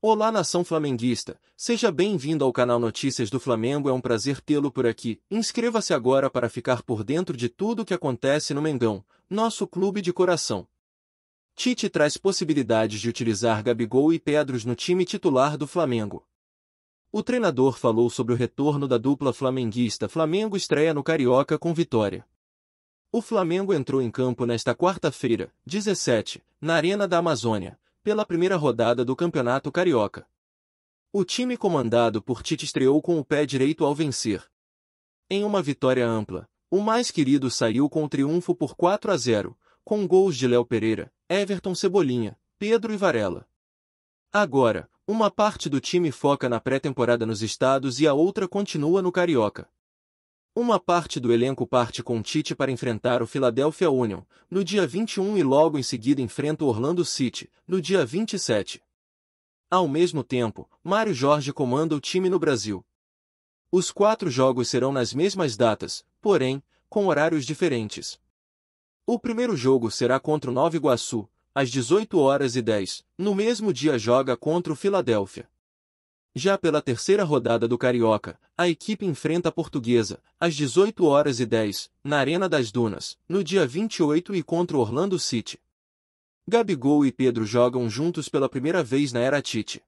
Olá nação flamenguista, seja bem-vindo ao canal Notícias do Flamengo, é um prazer tê-lo por aqui. Inscreva-se agora para ficar por dentro de tudo o que acontece no Mengão, nosso clube de coração. Tite traz possibilidades de utilizar Gabigol e Pedros no time titular do Flamengo. O treinador falou sobre o retorno da dupla flamenguista. Flamengo estreia no Carioca com vitória. O Flamengo entrou em campo nesta quarta-feira, 17, na Arena da Amazônia, pela primeira rodada do Campeonato Carioca. O time comandado por Tite estreou com o pé direito ao vencer. Em uma vitória ampla, o mais querido saiu com o triunfo por 4 a 0, com gols de Léo Pereira, Everton Cebolinha, Pedro e Varela. Agora, uma parte do time foca na pré-temporada nos estados e a outra continua no Carioca. Uma parte do elenco parte com Tite para enfrentar o Philadelphia Union, no dia 21 e logo em seguida enfrenta o Orlando City, no dia 27. Ao mesmo tempo, Mário Jorge comanda o time no Brasil. Os quatro jogos serão nas mesmas datas, porém, com horários diferentes. O primeiro jogo será contra o Nova Iguaçu, às 18 horas e 10, no mesmo dia joga contra o Philadelphia. Já pela terceira rodada do Carioca, a equipe enfrenta a Portuguesa, às 18 horas e 10, na Arena das Dunas, no dia 28 e contra o Orlando City. Gabigol e Pedro jogam juntos pela primeira vez na era Tite.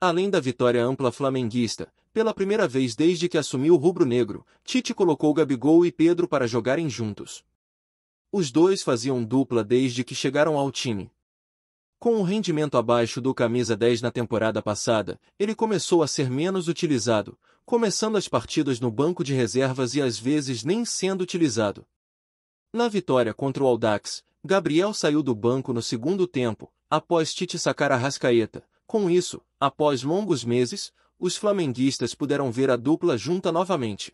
Além da vitória ampla flamenguista, pela primeira vez desde que assumiu o rubro-negro, Tite colocou Gabigol e Pedro para jogarem juntos. Os dois faziam dupla desde que chegaram ao time, com um rendimento abaixo do camisa 10 na temporada passada, ele começou a ser menos utilizado, começando as partidas no banco de reservas e às vezes nem sendo utilizado. Na vitória contra o Aldax, Gabriel saiu do banco no segundo tempo, após Tite sacar a rascaeta. Com isso, após longos meses, os flamenguistas puderam ver a dupla junta novamente.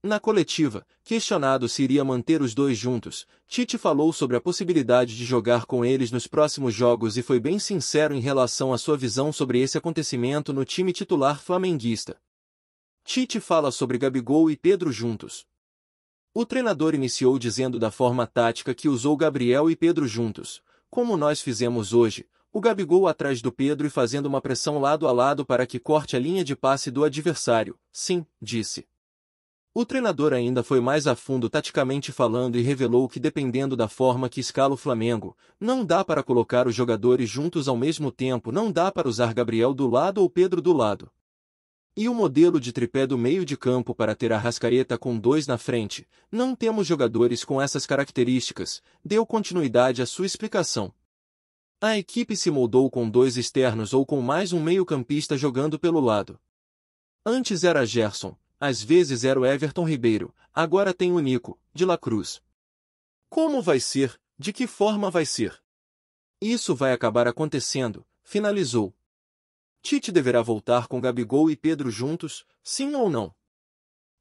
Na coletiva, questionado se iria manter os dois juntos, Tite falou sobre a possibilidade de jogar com eles nos próximos jogos e foi bem sincero em relação à sua visão sobre esse acontecimento no time titular flamenguista. Tite fala sobre Gabigol e Pedro juntos. O treinador iniciou dizendo da forma tática que usou Gabriel e Pedro juntos, como nós fizemos hoje, o Gabigol atrás do Pedro e fazendo uma pressão lado a lado para que corte a linha de passe do adversário. Sim, disse. O treinador ainda foi mais a fundo taticamente falando e revelou que dependendo da forma que escala o Flamengo, não dá para colocar os jogadores juntos ao mesmo tempo, não dá para usar Gabriel do lado ou Pedro do lado. E o modelo de tripé do meio de campo para ter a Rascaeta com dois na frente, não temos jogadores com essas características, deu continuidade à sua explicação. A equipe se moldou com dois externos ou com mais um meio-campista jogando pelo lado. Antes era Gerson, às vezes era o Everton Ribeiro, agora tem o Nico, de La Cruz. Como vai ser? De que forma vai ser? Isso vai acabar acontecendo, finalizou. Tite deverá voltar com Gabigol e Pedro juntos, sim ou não?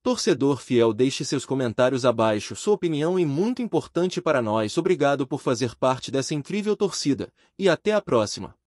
Torcedor fiel, deixe seus comentários abaixo. Sua opinião é muito importante para nós. Obrigado por fazer parte dessa incrível torcida e até a próxima.